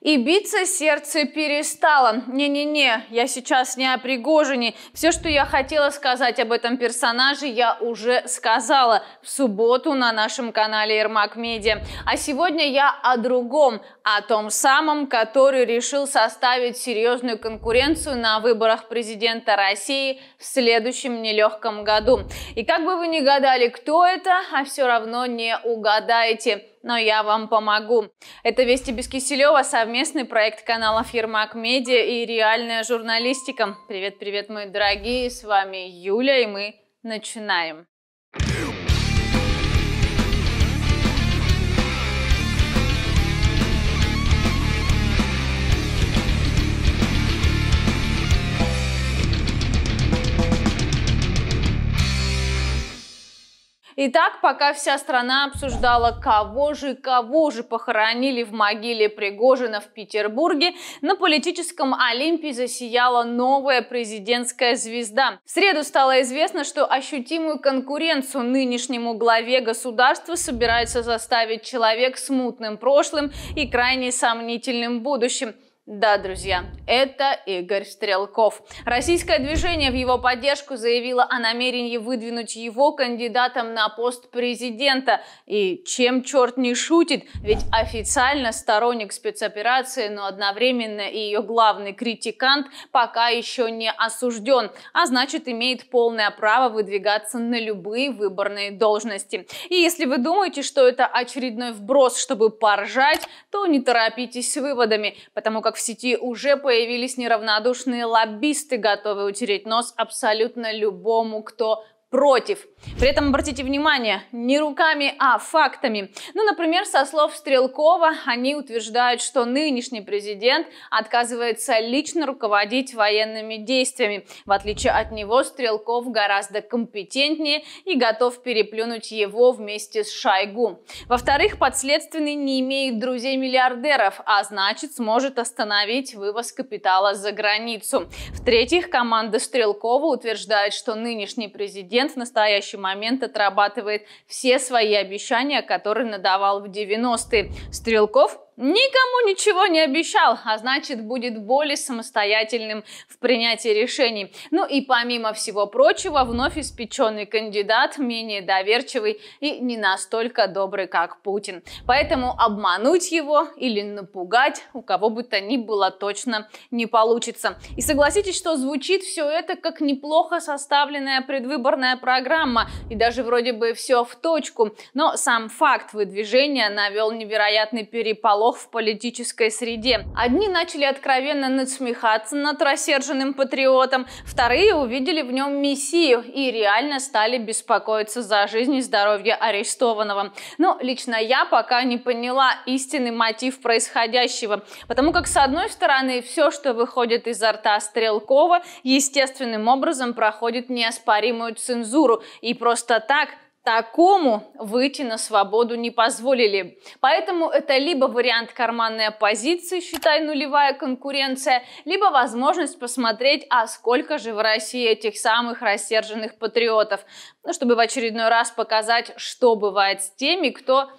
И биться сердце перестало. Не-не-не, я сейчас не о Пригожине. Все, что я хотела сказать об этом персонаже, я уже сказала в субботу на нашем канале Ермак Медиа. А сегодня я о другом, о том самом, который решил составить серьезную конкуренцию на выборах президента России в следующем нелегком году. И как бы вы ни гадали, кто это, а все равно не угадаете но я вам помогу. Это «Вести без Киселева», совместный проект канала Ермак Медиа и «Реальная журналистика». Привет-привет, мои дорогие, с вами Юля, и мы начинаем. Итак, пока вся страна обсуждала, кого же, кого же похоронили в могиле Пригожина в Петербурге, на политическом Олимпе засияла новая президентская звезда. В среду стало известно, что ощутимую конкуренцию нынешнему главе государства собирается заставить человек с мутным прошлым и крайне сомнительным будущим. Да, друзья, это Игорь Стрелков. Российское движение в его поддержку заявило о намерении выдвинуть его кандидатом на пост президента. И чем черт не шутит, ведь официально сторонник спецоперации, но одновременно и ее главный критикант пока еще не осужден, а значит имеет полное право выдвигаться на любые выборные должности. И если вы думаете, что это очередной вброс, чтобы поржать, то не торопитесь с выводами, потому как в сети уже появились неравнодушные лоббисты, готовые утереть нос абсолютно любому, кто против. При этом обратите внимание, не руками, а фактами. Ну, например, со слов Стрелкова они утверждают, что нынешний президент отказывается лично руководить военными действиями. В отличие от него, Стрелков гораздо компетентнее и готов переплюнуть его вместе с Шойгу. Во-вторых, подследственный не имеет друзей-миллиардеров, а значит сможет остановить вывоз капитала за границу. В-третьих, команда Стрелкова утверждает, что нынешний президент президент в настоящий момент отрабатывает все свои обещания, которые надавал в 90-е. Стрелков Никому ничего не обещал, а значит будет более самостоятельным в принятии решений. Ну и помимо всего прочего, вновь испеченный кандидат менее доверчивый и не настолько добрый, как Путин. Поэтому обмануть его или напугать у кого бы то ни было точно не получится. И согласитесь, что звучит все это как неплохо составленная предвыборная программа и даже вроде бы все в точку. Но сам факт выдвижения навел невероятный переполох скандалов в политической среде. Одни начали откровенно надсмехаться над рассерженным патриотом, вторые увидели в нем мессию и реально стали беспокоиться за жизнь и здоровье арестованного. Но лично я пока не поняла истинный мотив происходящего, потому как с одной стороны все, что выходит изо рта Стрелкова, естественным образом проходит неоспоримую цензуру, и просто так Такому выйти на свободу не позволили. Поэтому это либо вариант карманной оппозиции, считай нулевая конкуренция, либо возможность посмотреть, а сколько же в России этих самых рассерженных патриотов, ну, чтобы в очередной раз показать, что бывает с теми, кто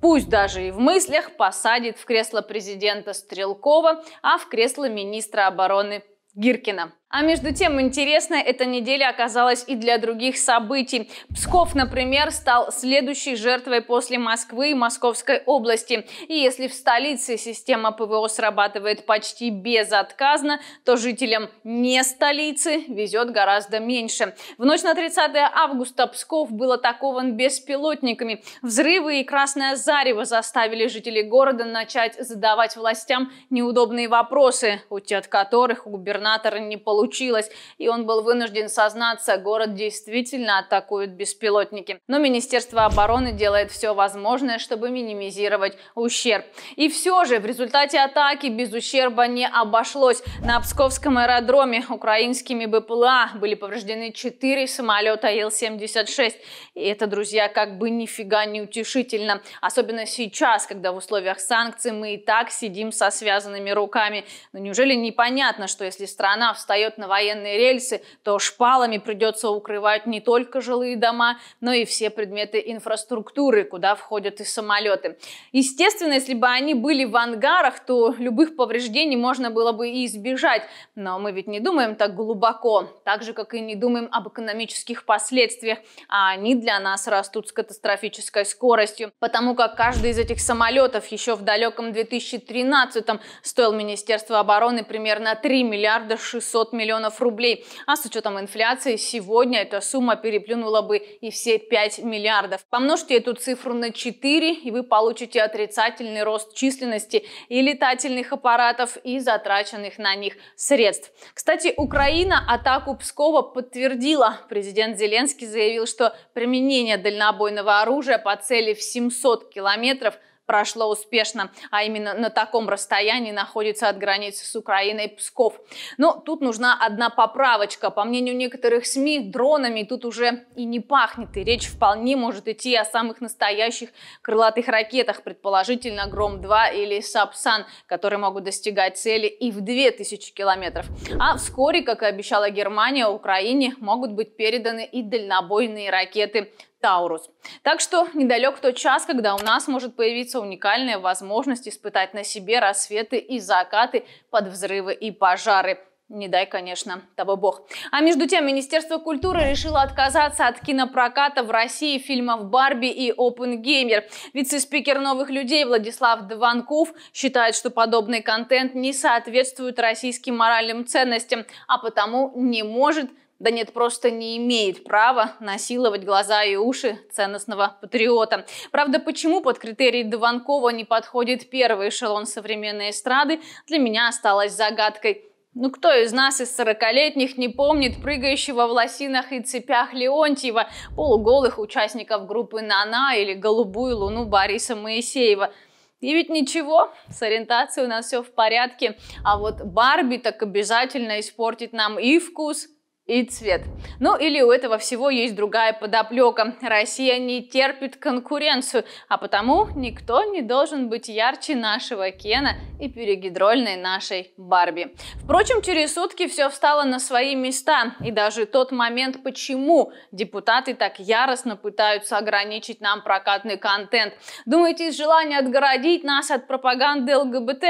пусть даже и в мыслях посадит в кресло президента Стрелкова, а в кресло министра обороны Гиркина. А между тем, интересная эта неделя оказалась и для других событий. Псков, например, стал следующей жертвой после Москвы и Московской области. И если в столице система ПВО срабатывает почти безотказно, то жителям не столицы везет гораздо меньше. В ночь на 30 августа Псков был атакован беспилотниками. Взрывы и красное зарево заставили жителей города начать задавать властям неудобные вопросы, уйти от которых у губернатора не получилось случилось, и он был вынужден сознаться, город действительно атакуют беспилотники. Но Министерство обороны делает все возможное, чтобы минимизировать ущерб. И все же в результате атаки без ущерба не обошлось. На Псковском аэродроме украинскими БПЛА были повреждены 4 самолета Ил-76. И это, друзья, как бы нифига не утешительно. Особенно сейчас, когда в условиях санкций мы и так сидим со связанными руками. Но неужели непонятно, что если страна встает встает на военные рельсы, то шпалами придется укрывать не только жилые дома, но и все предметы инфраструктуры, куда входят и самолеты. Естественно, если бы они были в ангарах, то любых повреждений можно было бы и избежать. Но мы ведь не думаем так глубоко, так же, как и не думаем об экономических последствиях, а они для нас растут с катастрофической скоростью, потому как каждый из этих самолетов еще в далеком 2013 стоил Министерству обороны примерно 3 миллиарда 600 миллионов миллионов рублей. А с учетом инфляции сегодня эта сумма переплюнула бы и все 5 миллиардов. Помножьте эту цифру на 4, и вы получите отрицательный рост численности и летательных аппаратов, и затраченных на них средств. Кстати, Украина атаку Пскова подтвердила. Президент Зеленский заявил, что применение дальнобойного оружия по цели в 700 километров – прошло успешно, а именно на таком расстоянии находится от границы с Украиной Псков. Но тут нужна одна поправочка. По мнению некоторых СМИ, дронами тут уже и не пахнет, и речь вполне может идти о самых настоящих крылатых ракетах, предположительно Гром-2 или Сапсан, которые могут достигать цели и в 2000 километров. А вскоре, как и обещала Германия, Украине могут быть переданы и дальнобойные ракеты Таурус. Так что недалек тот час, когда у нас может появиться уникальная возможность испытать на себе рассветы и закаты под взрывы и пожары. Не дай, конечно, того бог. А между тем, Министерство культуры решило отказаться от кинопроката в России фильмов «Барби» и «Опенгеймер». Вице-спикер «Новых людей» Владислав Дванков считает, что подобный контент не соответствует российским моральным ценностям, а потому не может да нет, просто не имеет права насиловать глаза и уши ценностного патриота. Правда, почему под критерий Дованкова не подходит первый эшелон современной эстрады, для меня осталось загадкой. Ну кто из нас из сорокалетних не помнит прыгающего в лосинах и цепях Леонтьева, полуголых участников группы «Нана» или «Голубую луну» Бориса Моисеева? И ведь ничего, с ориентацией у нас все в порядке, а вот Барби так обязательно испортит нам и вкус, и цвет. Ну или у этого всего есть другая подоплека. Россия не терпит конкуренцию, а потому никто не должен быть ярче нашего Кена и перегидрольной нашей Барби. Впрочем, через сутки все встало на свои места, и даже тот момент, почему депутаты так яростно пытаются ограничить нам прокатный контент. Думаете, из желания отгородить нас от пропаганды ЛГБТ?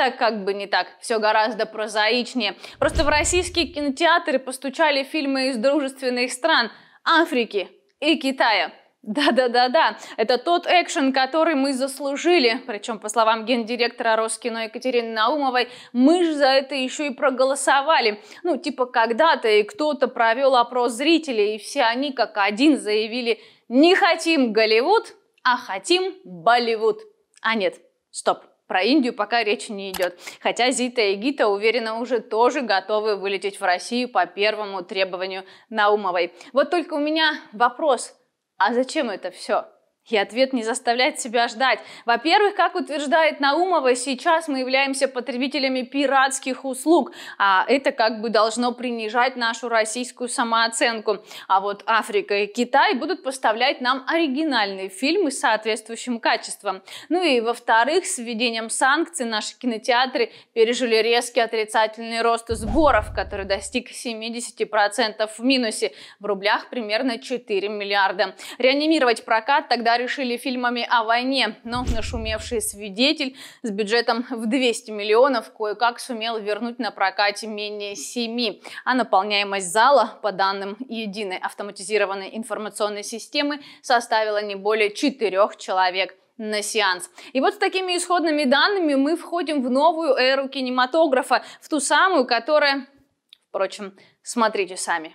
Так как бы не так, все гораздо прозаичнее. Просто в российские кинотеатры постучали фильмы из дружественных стран Африки и Китая. Да-да-да-да, это тот экшен, который мы заслужили. Причем, по словам гендиректора Роскино Екатерины Наумовой, мы же за это еще и проголосовали. Ну, типа когда-то и кто-то провел опрос зрителей, и все они как один заявили «Не хотим Голливуд, а хотим Болливуд». А нет, стоп, про Индию пока речи не идет. Хотя Зита и Гита, уверена, уже тоже готовы вылететь в Россию по первому требованию Наумовой. Вот только у меня вопрос, а зачем это все? И ответ не заставляет себя ждать. Во-первых, как утверждает Наумова, сейчас мы являемся потребителями пиратских услуг, а это как бы должно принижать нашу российскую самооценку. А вот Африка и Китай будут поставлять нам оригинальные фильмы с соответствующим качеством. Ну и во-вторых, с введением санкций наши кинотеатры пережили резкий отрицательный рост сборов, который достиг 70% в минусе, в рублях примерно 4 миллиарда. Реанимировать прокат тогда решили фильмами о войне, но нашумевший свидетель с бюджетом в 200 миллионов кое-как сумел вернуть на прокате менее 7, а наполняемость зала, по данным единой автоматизированной информационной системы, составила не более 4 человек на сеанс. И вот с такими исходными данными мы входим в новую эру кинематографа, в ту самую, которая, впрочем, смотрите сами.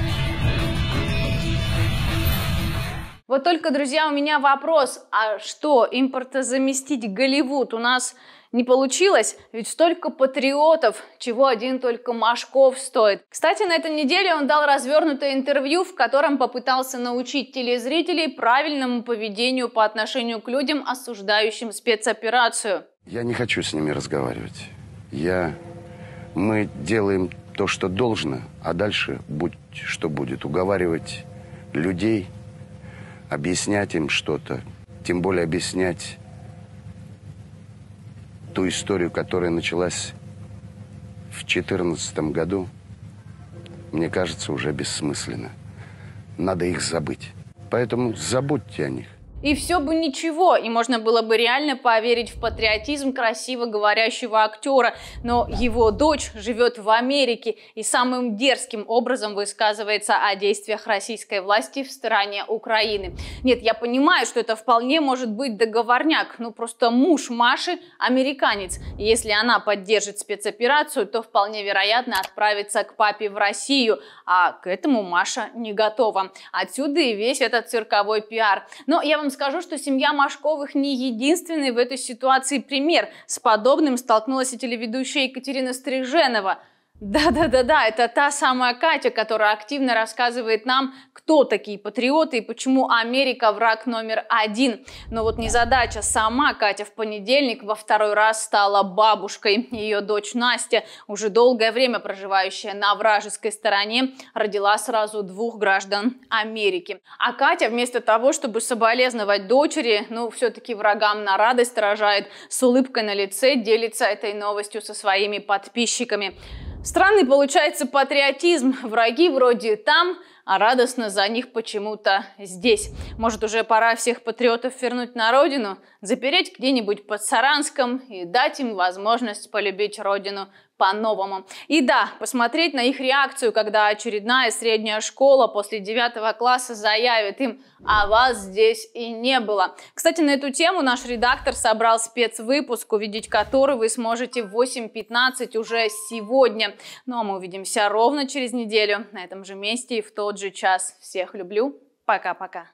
Вот только, друзья, у меня вопрос, а что, импортозаместить Голливуд у нас не получилось? Ведь столько патриотов, чего один только Машков стоит. Кстати, на этой неделе он дал развернутое интервью, в котором попытался научить телезрителей правильному поведению по отношению к людям, осуждающим спецоперацию. Я не хочу с ними разговаривать. Я... Мы делаем то, что должно, а дальше будь что будет. Уговаривать людей – объяснять им что-то, тем более объяснять ту историю, которая началась в 2014 году, мне кажется, уже бессмысленно. Надо их забыть. Поэтому забудьте о них. И все бы ничего, и можно было бы реально поверить в патриотизм красиво говорящего актера, но его дочь живет в Америке и самым дерзким образом высказывается о действиях российской власти в стороне Украины. Нет, я понимаю, что это вполне может быть договорняк, но просто муж Маши американец. И если она поддержит спецоперацию, то вполне вероятно отправится к папе в Россию, а к этому Маша не готова. Отсюда и весь этот цирковой пиар. Но я вам скажу, что семья Машковых не единственный в этой ситуации пример. С подобным столкнулась и телеведущая Екатерина Стриженова – да-да-да-да, это та самая Катя, которая активно рассказывает нам, кто такие патриоты и почему Америка враг номер один. Но вот незадача, сама Катя в понедельник во второй раз стала бабушкой. Ее дочь Настя, уже долгое время проживающая на вражеской стороне, родила сразу двух граждан Америки. А Катя вместо того, чтобы соболезновать дочери, ну все-таки врагам на радость рожает, с улыбкой на лице делится этой новостью со своими подписчиками. Странный получается патриотизм. Враги вроде там, а радостно за них почему-то здесь. Может, уже пора всех патриотов вернуть на родину, запереть где-нибудь под Саранском и дать им возможность полюбить родину по-новому. И да, посмотреть на их реакцию, когда очередная средняя школа после 9 класса заявит им «А вас здесь и не было». Кстати, на эту тему наш редактор собрал спецвыпуск, увидеть который вы сможете в 8.15 уже сегодня. Ну а мы увидимся ровно через неделю на этом же месте и в тот же час. Всех люблю. Пока-пока.